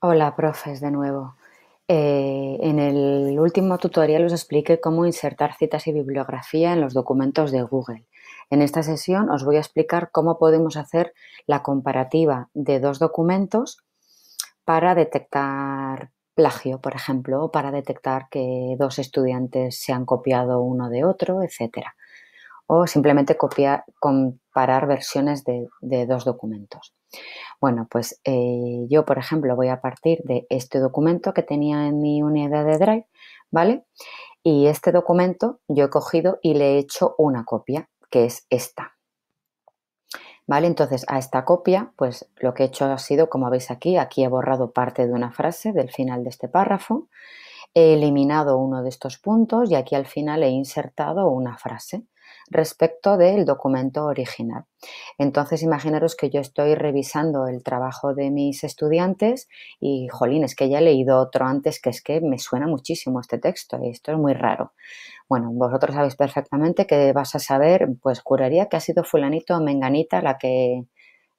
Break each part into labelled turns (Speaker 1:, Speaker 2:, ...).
Speaker 1: Hola, profes, de nuevo. Eh, en el último tutorial os expliqué cómo insertar citas y bibliografía en los documentos de Google. En esta sesión os voy a explicar cómo podemos hacer la comparativa de dos documentos para detectar plagio, por ejemplo, o para detectar que dos estudiantes se han copiado uno de otro, etcétera o simplemente copiar, comparar versiones de, dos documentos. Bueno, pues eh, yo, por ejemplo, voy a partir de este documento que tenía en mi unidad de Drive, ¿vale? Y este documento yo he cogido y le he hecho una copia, que es esta. ¿Vale? Entonces, a esta copia, pues lo que he hecho ha sido, como veis aquí, aquí he borrado parte de una frase del final de este párrafo, he eliminado uno de estos puntos y aquí al final he insertado una frase respecto del documento original. Entonces, imaginaros que yo estoy revisando el trabajo de mis estudiantes y, jolín, es que ya he leído otro antes que es que me suena muchísimo este texto y esto es muy raro. Bueno, vosotros sabéis perfectamente que vas a saber, pues curaría que ha sido fulanito o menganita la que,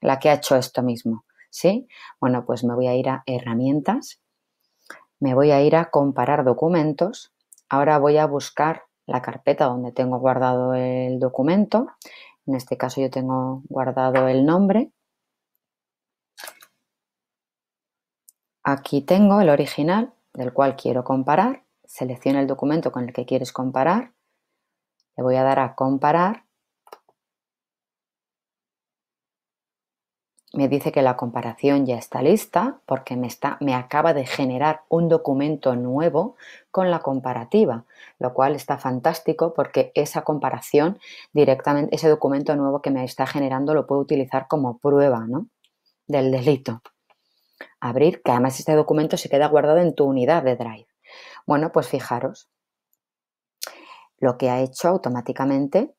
Speaker 1: la que ha hecho esto mismo. ¿Sí? Bueno, pues me voy a ir a herramientas, me voy a ir a comparar documentos, ahora voy a buscar la carpeta donde tengo guardado el documento. En este caso yo tengo guardado el nombre. Aquí tengo el original del cual quiero comparar. Selecciona el documento con el que quieres comparar. Le voy a dar a comparar me dice que la comparación ya está lista porque me, está, me acaba de generar un documento nuevo con la comparativa, lo cual está fantástico porque esa comparación directamente, ese documento nuevo que me está generando lo puedo utilizar como prueba ¿no? del delito. Abrir, que además este documento se queda guardado en tu unidad de Drive. Bueno, pues fijaros, lo que ha hecho automáticamente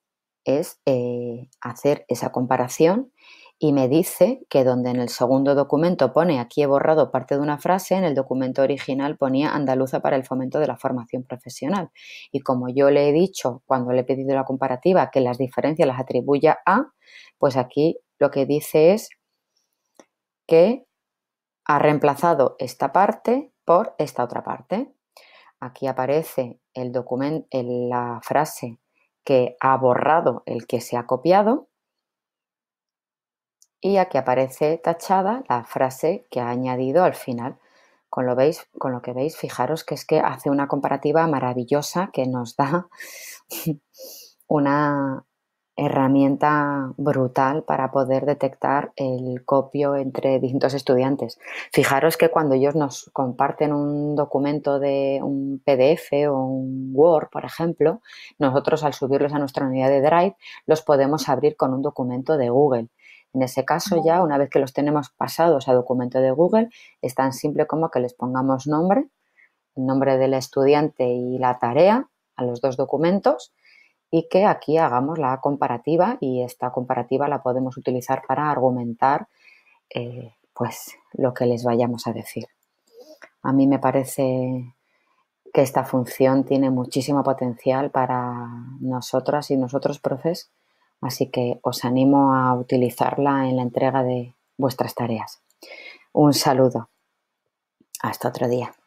Speaker 1: es eh, hacer esa comparación y me dice que donde en el segundo documento pone aquí he borrado parte de una frase, en el documento original ponía andaluza para el fomento de la formación profesional. Y como yo le he dicho cuando le he pedido la comparativa que las diferencias las atribuya a, pues aquí lo que dice es que ha reemplazado esta parte por esta otra parte. Aquí aparece el documento, la frase que ha borrado el que se ha copiado y aquí aparece tachada la frase que ha añadido al final. Con lo, con lo que veis, fijaros que es que hace una comparativa maravillosa que nos da una herramienta brutal para poder detectar el copio entre distintos estudiantes. Fijaros que cuando ellos nos comparten un documento de un PDF o un Word, por ejemplo, nosotros al subirlos a nuestra unidad de Drive los podemos abrir con un documento de Google. En ese caso ya, una vez que los tenemos pasados a documento de Google, es tan simple como que les pongamos nombre, el nombre del estudiante y la tarea a los dos documentos y que aquí hagamos la comparativa y esta comparativa la podemos utilizar para argumentar eh, pues lo que les vayamos a decir. A mí me parece que esta función tiene muchísimo potencial para nosotras y nosotros profes Así que os animo a utilizarla en la entrega de vuestras tareas. Un saludo. Hasta otro día.